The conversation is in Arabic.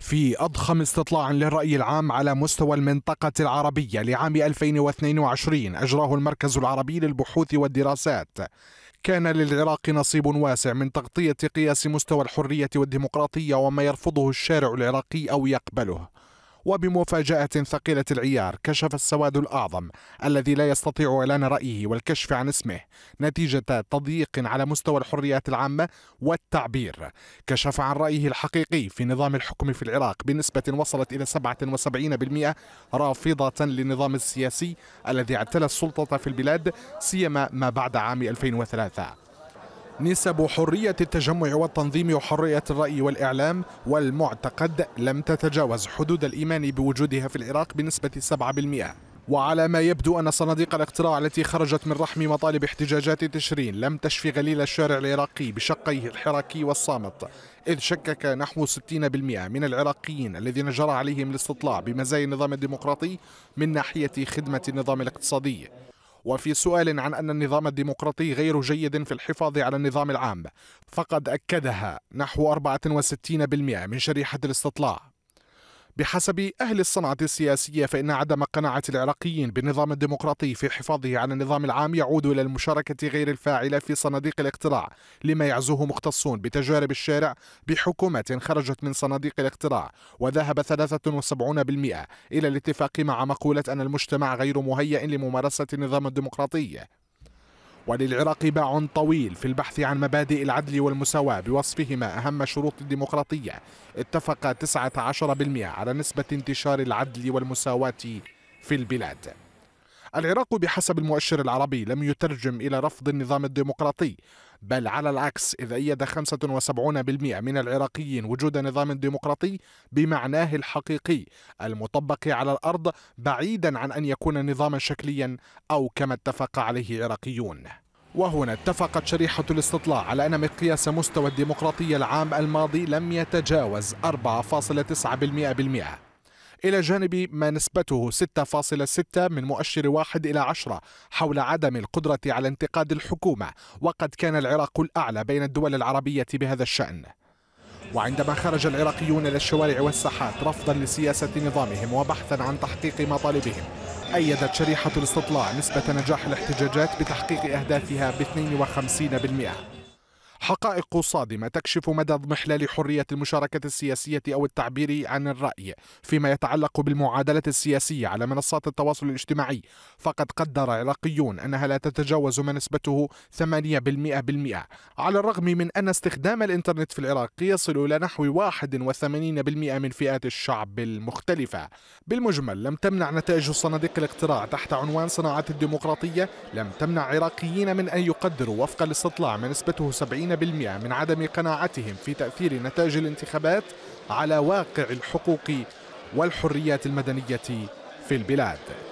في أضخم استطلاع للرأي العام على مستوى المنطقة العربية لعام 2022 أجراه المركز العربي للبحوث والدراسات كان للعراق نصيب واسع من تغطية قياس مستوى الحرية والديمقراطية وما يرفضه الشارع العراقي أو يقبله وبمفاجأة ثقيلة العيار كشف السواد الأعظم الذي لا يستطيع إعلان رأيه والكشف عن اسمه نتيجة تضييق على مستوى الحريات العامة والتعبير كشف عن رأيه الحقيقي في نظام الحكم في العراق بنسبة وصلت إلى 77% رافضة للنظام السياسي الذي اعتلى السلطة في البلاد سيما ما بعد عام 2003 نسب حرية التجمع والتنظيم وحرية الرأي والإعلام والمعتقد لم تتجاوز حدود الإيمان بوجودها في العراق بنسبة 7% وعلى ما يبدو أن صناديق الاقتراع التي خرجت من رحم مطالب احتجاجات تشرين لم تشفي غليل الشارع العراقي بشقيه الحراكي والصامت إذ شكك نحو 60% من العراقيين الذين جرى عليهم الاستطلاع بمزايا النظام الديمقراطي من ناحية خدمة النظام الاقتصادي وفي سؤال عن أن النظام الديمقراطي غير جيد في الحفاظ على النظام العام فقد أكدها نحو 64% من شريحة الاستطلاع بحسب أهل الصنعة السياسية فإن عدم قناعة العراقيين بالنظام الديمقراطي في حفاظه على النظام العام يعود إلى المشاركة غير الفاعلة في صناديق الاقتراع لما يعزوه مختصون بتجارب الشارع بحكومة خرجت من صناديق الاقتراع وذهب 73% إلى الاتفاق مع مقولة أن المجتمع غير مهيئ لممارسة النظام الديمقراطي وللعراق باع طويل في البحث عن مبادئ العدل والمساواة بوصفهما أهم شروط الديمقراطية اتفق 19% على نسبة انتشار العدل والمساواة في البلاد العراق بحسب المؤشر العربي لم يترجم إلى رفض النظام الديمقراطي بل على العكس إذا أيد 75% من العراقيين وجود نظام ديمقراطي بمعناه الحقيقي المطبق على الأرض بعيدا عن أن يكون نظاما شكليا أو كما اتفق عليه عراقيون وهنا اتفقت شريحة الاستطلاع على أن مقياس مستوى الديمقراطية العام الماضي لم يتجاوز 4.9% إلى جانب ما نسبته 6.6 من مؤشر واحد إلى 10 حول عدم القدرة على انتقاد الحكومة وقد كان العراق الأعلى بين الدول العربية بهذا الشأن وعندما خرج العراقيون إلى الشوارع والساحات رفضا لسياسة نظامهم وبحثا عن تحقيق مطالبهم أيدت شريحة الاستطلاع نسبة نجاح الاحتجاجات بتحقيق أهدافها ب 52% حقائق صادمة تكشف مدى اضمحلال حرية المشاركة السياسية أو التعبير عن الرأي فيما يتعلق بالمعادلة السياسية على منصات التواصل الاجتماعي فقد قدر عراقيون أنها لا تتجاوز ما نسبته 8% بالمئة على الرغم من أن استخدام الإنترنت في العراق يصل إلى نحو 81% من فئات الشعب المختلفة بالمجمل لم تمنع نتائج صناديق الاقتراع تحت عنوان صناعة الديمقراطية لم تمنع عراقيين من أن يقدروا وفق الاستطلاع ما نسبته 70% من عدم قناعتهم في تأثير نتائج الانتخابات على واقع الحقوق والحريات المدنية في البلاد